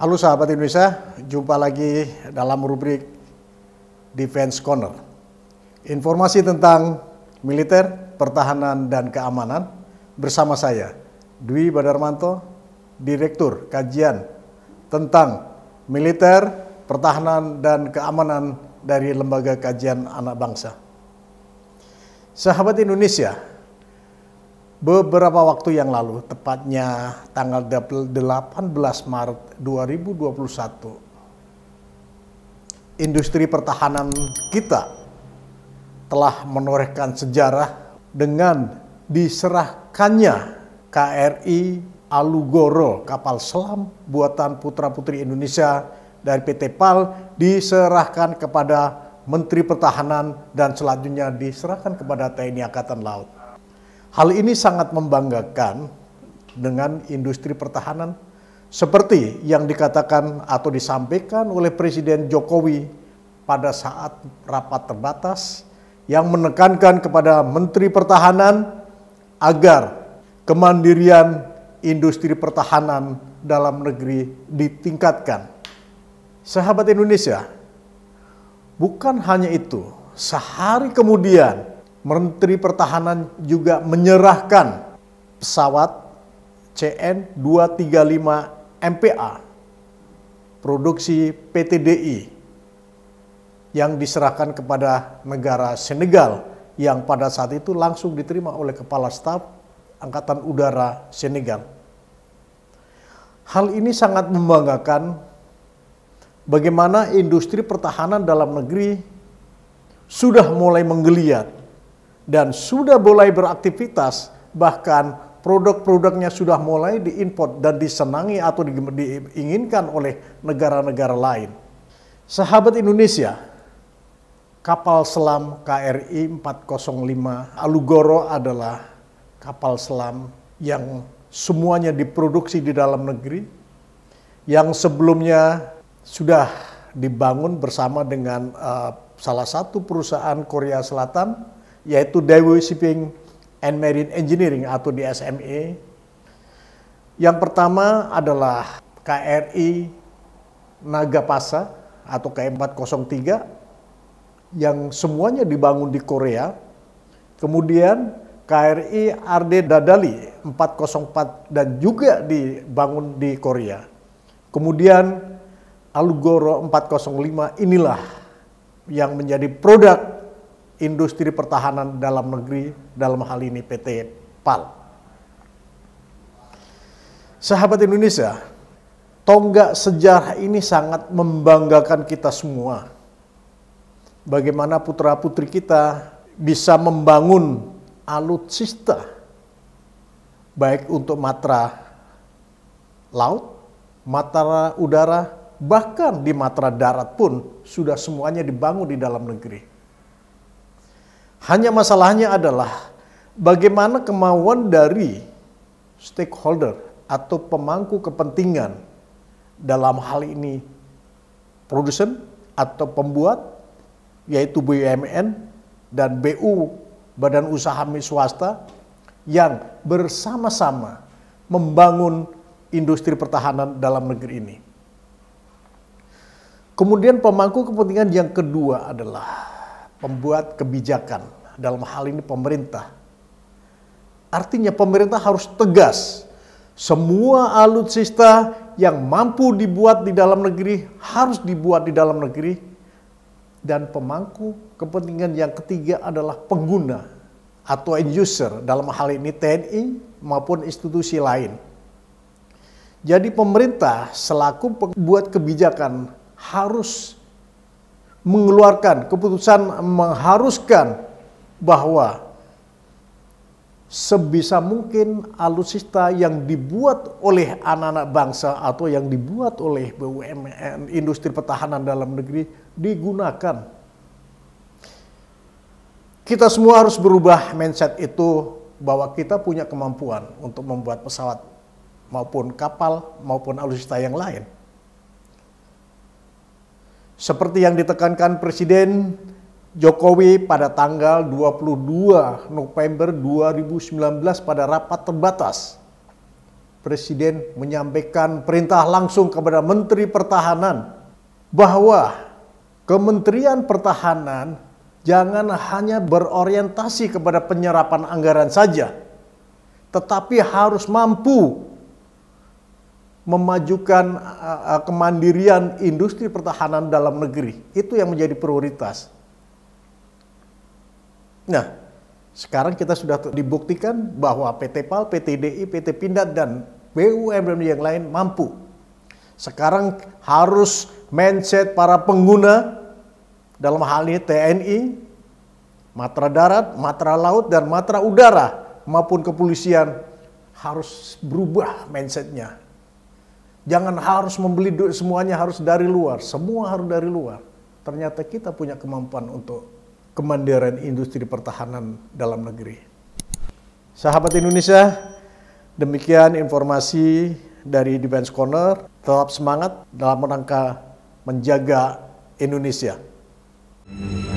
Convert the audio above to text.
Halo sahabat Indonesia, jumpa lagi dalam rubrik Defense Corner. Informasi tentang militer, pertahanan, dan keamanan bersama saya, Dwi Badarmanto, Direktur Kajian tentang Militer, Pertahanan, dan Keamanan dari Lembaga Kajian Anak Bangsa. Sahabat Indonesia, beberapa waktu yang lalu, tepatnya tanggal 18 Maret 2021, industri pertahanan kita telah menorehkan sejarah dengan diserahkannya KRI Alugoro, kapal selam buatan putra-putri Indonesia dari PT PAL diserahkan kepada Menteri Pertahanan dan selanjutnya diserahkan kepada TNI Angkatan Laut. Hal ini sangat membanggakan dengan industri pertahanan seperti yang dikatakan atau disampaikan oleh Presiden Jokowi pada saat rapat terbatas yang menekankan kepada Menteri Pertahanan agar kemandirian industri pertahanan dalam negeri ditingkatkan. Sahabat Indonesia, bukan hanya itu, sehari kemudian Menteri Pertahanan juga menyerahkan pesawat CN235 MPA produksi PTDI yang diserahkan kepada negara Senegal yang pada saat itu langsung diterima oleh Kepala Staf Angkatan Udara Senegal. Hal ini sangat membanggakan bagaimana industri pertahanan dalam negeri sudah mulai menggeliat dan sudah mulai beraktivitas, bahkan produk-produknya sudah mulai diimpor dan disenangi atau diinginkan oleh negara-negara lain. Sahabat Indonesia, kapal selam KRI 405 Alugoro adalah kapal selam yang semuanya diproduksi di dalam negeri, yang sebelumnya sudah dibangun bersama dengan uh, salah satu perusahaan Korea Selatan yaitu Daewoo Shipping and Marine Engineering atau DSME. Yang pertama adalah KRI Nagapasa atau k 403 yang semuanya dibangun di Korea. Kemudian KRI Arde Dadali 404 dan juga dibangun di Korea. Kemudian Alugoro 405 inilah yang menjadi produk industri pertahanan dalam negeri dalam hal ini PT PAL. Sahabat Indonesia, tonggak sejarah ini sangat membanggakan kita semua. Bagaimana putra-putri kita bisa membangun alutsista baik untuk matra laut, matra udara, bahkan di matra darat pun sudah semuanya dibangun di dalam negeri. Hanya masalahnya adalah bagaimana kemauan dari stakeholder atau pemangku kepentingan dalam hal ini produsen atau pembuat yaitu BUMN dan BU Badan Usaha Milik Swasta yang bersama-sama membangun industri pertahanan dalam negeri ini. Kemudian pemangku kepentingan yang kedua adalah pembuat kebijakan, dalam hal ini pemerintah. Artinya pemerintah harus tegas. Semua alutsista yang mampu dibuat di dalam negeri harus dibuat di dalam negeri. Dan pemangku kepentingan yang ketiga adalah pengguna atau end user dalam hal ini TNI maupun institusi lain. Jadi pemerintah selaku pembuat kebijakan harus mengeluarkan keputusan mengharuskan bahwa sebisa mungkin alutsista yang dibuat oleh anak-anak bangsa atau yang dibuat oleh BUMN industri pertahanan dalam negeri digunakan. Kita semua harus berubah mindset itu bahwa kita punya kemampuan untuk membuat pesawat maupun kapal maupun alutsista yang lain. Seperti yang ditekankan Presiden Jokowi pada tanggal 22 November 2019 pada rapat terbatas, Presiden menyampaikan perintah langsung kepada Menteri Pertahanan bahwa Kementerian Pertahanan jangan hanya berorientasi kepada penyerapan anggaran saja, tetapi harus mampu memajukan eh, eh, kemandirian industri pertahanan dalam negeri. Itu yang menjadi prioritas. Nah, sekarang kita sudah dibuktikan bahwa PT PAL, PT DI, PT Pindad, dan BUMN yang lain mampu. Sekarang harus mindset para pengguna dalam hal ini TNI, matra darat, matra laut, dan matra udara maupun kepolisian harus berubah mindsetnya Jangan harus membeli semuanya harus dari luar, semua harus dari luar. Ternyata kita punya kemampuan untuk kemandirian industri pertahanan dalam negeri. Sahabat Indonesia, demikian informasi dari Defense Corner. Tetap semangat dalam rangka menjaga Indonesia. Hmm.